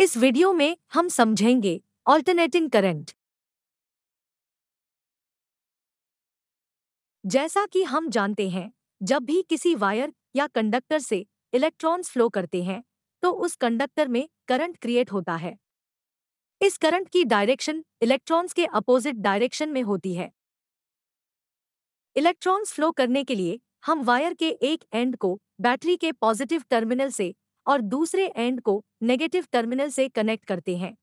इस वीडियो में हम समझेंगे ऑल्टरनेटिंग करंट जैसा कि हम जानते हैं जब भी किसी वायर या कंडक्टर से इलेक्ट्रॉन्स फ्लो करते हैं तो उस कंडक्टर में करंट क्रिएट होता है इस करंट की डायरेक्शन इलेक्ट्रॉन्स के अपोजिट डायरेक्शन में होती है इलेक्ट्रॉन्स फ्लो करने के लिए हम वायर के एक एंड को बैटरी के पॉजिटिव टर्मिनल से और दूसरे एंड को नेगेटिव टर्मिनल से कनेक्ट करते हैं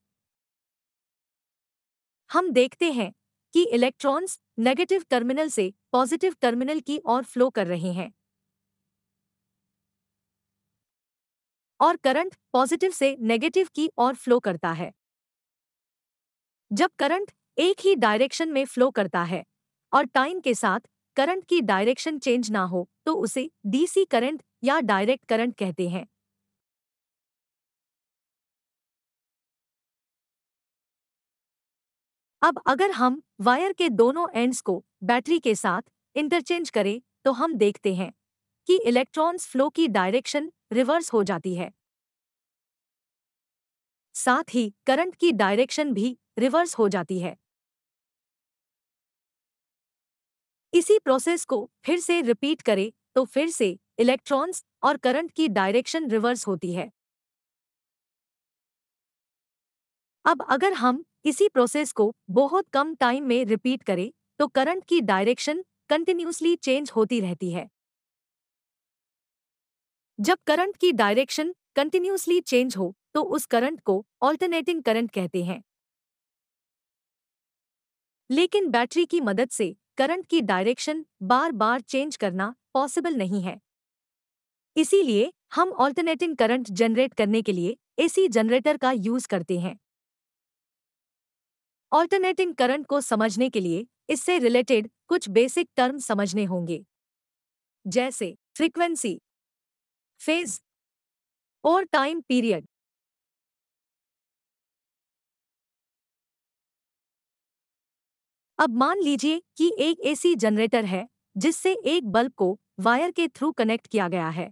हम देखते हैं कि इलेक्ट्रॉन्स नेगेटिव टर्मिनल से पॉजिटिव टर्मिनल की ओर फ्लो कर रहे हैं और करंट पॉजिटिव से नेगेटिव की ओर फ्लो करता है जब करंट एक ही डायरेक्शन में फ्लो करता है और टाइम के साथ करंट की डायरेक्शन चेंज ना हो तो उसे डीसी करंट या डायरेक्ट करंट कहते हैं अब अगर हम वायर के दोनों एंड्स को बैटरी के साथ इंटरचेंज करें तो हम देखते हैं कि इलेक्ट्रॉन्स फ्लो की डायरेक्शन रिवर्स हो जाती है साथ ही करंट की डायरेक्शन भी रिवर्स हो जाती है इसी प्रोसेस को फिर से रिपीट करें तो फिर से इलेक्ट्रॉन्स और करंट की डायरेक्शन रिवर्स होती है अब अगर हम इसी प्रोसेस को बहुत कम टाइम में रिपीट करें तो करंट की डायरेक्शन कंटिन्यूसली चेंज होती रहती है जब करंट की डायरेक्शन कंटिन्यूसली चेंज हो तो उस करंट को ऑल्टरनेटिंग करंट कहते हैं लेकिन बैटरी की मदद से करंट की डायरेक्शन बार बार चेंज करना पॉसिबल नहीं है इसीलिए हम ऑल्टरनेटिंग करंट जनरेट करने के लिए एसी जनरेटर का यूज करते हैं ऑल्टरनेटिंग करंट को समझने के लिए इससे रिलेटेड कुछ बेसिक टर्म समझने होंगे जैसे फ्रीक्वेंसी फेज और टाइम पीरियड अब मान लीजिए कि एक एसी जनरेटर है जिससे एक बल्ब को वायर के थ्रू कनेक्ट किया गया है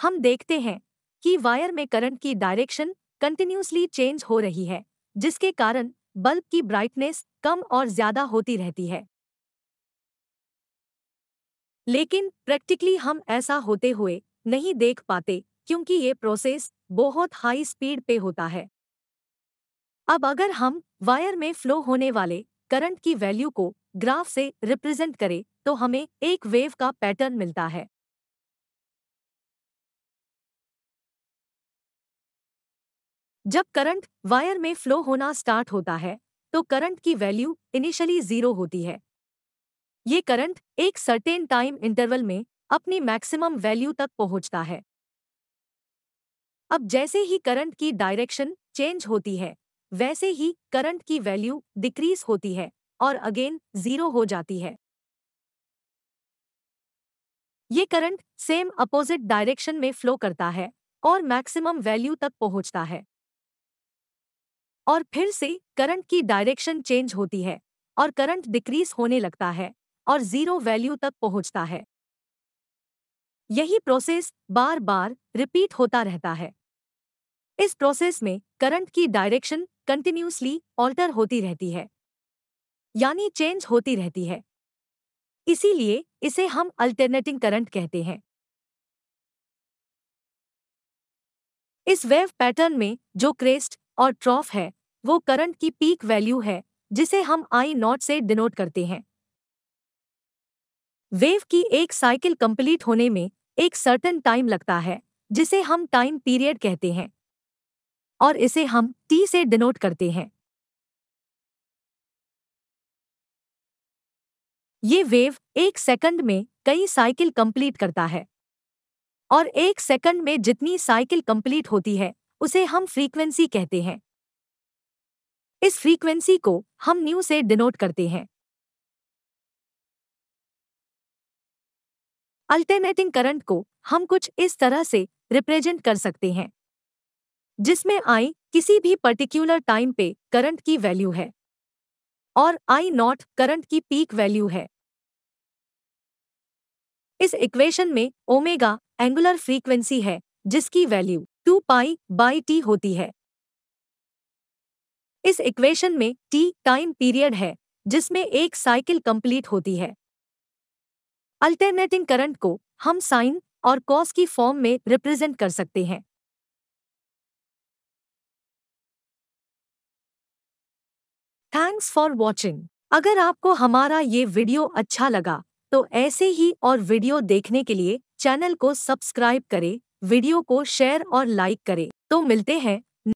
हम देखते हैं कि वायर में करंट की डायरेक्शन कंटिन्यूसली चेंज हो रही है जिसके कारण बल्ब की ब्राइटनेस कम और ज्यादा होती रहती है लेकिन प्रैक्टिकली हम ऐसा होते हुए नहीं देख पाते क्योंकि ये प्रोसेस बहुत हाई स्पीड पे होता है अब अगर हम वायर में फ्लो होने वाले करंट की वैल्यू को ग्राफ से रिप्रेजेंट करें तो हमें एक वेव का पैटर्न मिलता है जब करंट वायर में फ्लो होना स्टार्ट होता है तो करंट की वैल्यू इनिशियली जीरो होती है ये करंट एक सर्टेन टाइम इंटरवल में अपनी मैक्सिमम वैल्यू तक पहुंचता है अब जैसे ही करंट की डायरेक्शन चेंज होती है वैसे ही करंट की वैल्यू डिक्रीज होती है और अगेन जीरो हो जाती है ये करंट सेम अपोजिट डायरेक्शन में फ्लो करता है और मैक्सिमम वैल्यू तक पहुंचता है और फिर से करंट की डायरेक्शन चेंज होती है और करंट डिक्रीज होने लगता है और जीरो वैल्यू तक पहुंचता है यही प्रोसेस बार बार रिपीट होता रहता है इस प्रोसेस में करंट की डायरेक्शन कंटिन्यूसली ऑल्टर होती रहती है यानी चेंज होती रहती है इसीलिए इसे हम अल्टरनेटिंग करंट कहते हैं इस वेव पैटर्न में जो क्रेस्ट और ट्रॉफ है वो करंट की पीक वैल्यू है जिसे हम आई नॉट से डिनोट करते हैं वेव की एक साइकिल कंप्लीट होने में एक सर्टन टाइम लगता है जिसे हम टाइम पीरियड कहते हैं और इसे हम टी से डिनोट करते हैं ये वेव एक सेकंड में कई साइकिल कंप्लीट करता है और एक सेकंड में जितनी साइकिल कंप्लीट होती है उसे हम फ्रीक्वेंसी कहते हैं इस फ्रीक्वेंसी को हम न्यू से डिनोट करते हैं अल्टरनेटिंग करंट को हम कुछ इस तरह से रिप्रेजेंट कर सकते हैं जिसमें आई किसी भी पर्टिकुलर टाइम पे करंट की वैल्यू है और आई नॉट करंट की पीक वैल्यू है इस इक्वेशन में ओमेगा एंगुलर फ्रीक्वेंसी है जिसकी value two pi by T होती है इस इक्वेशन में टी टाइम पीरियड है जिसमें एक साइकिल कंप्लीट होती है अल्टरनेटिंग करंट को हम साइन और कॉस की फॉर्म में रिप्रेजेंट कर सकते हैं थैंक्स फॉर वॉचिंग अगर आपको हमारा ये वीडियो अच्छा लगा तो ऐसे ही और वीडियो देखने के लिए चैनल को सब्सक्राइब करें वीडियो को शेयर और लाइक करें तो मिलते हैं